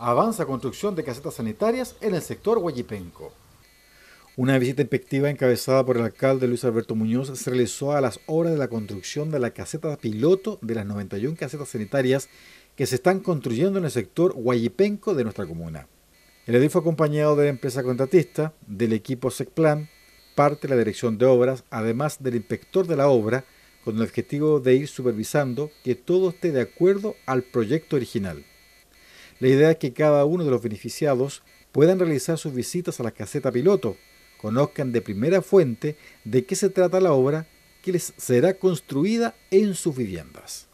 avanza construcción de casetas sanitarias en el sector Huayipenco. Una visita inspectiva encabezada por el alcalde Luis Alberto Muñoz se realizó a las obras de la construcción de la caseta piloto de las 91 casetas sanitarias que se están construyendo en el sector Huayipenco de nuestra comuna. El edil fue acompañado de la empresa contratista, del equipo SECPLAN, parte de la dirección de obras, además del inspector de la obra, con el objetivo de ir supervisando que todo esté de acuerdo al proyecto original. La idea es que cada uno de los beneficiados puedan realizar sus visitas a la caseta piloto, conozcan de primera fuente de qué se trata la obra que les será construida en sus viviendas.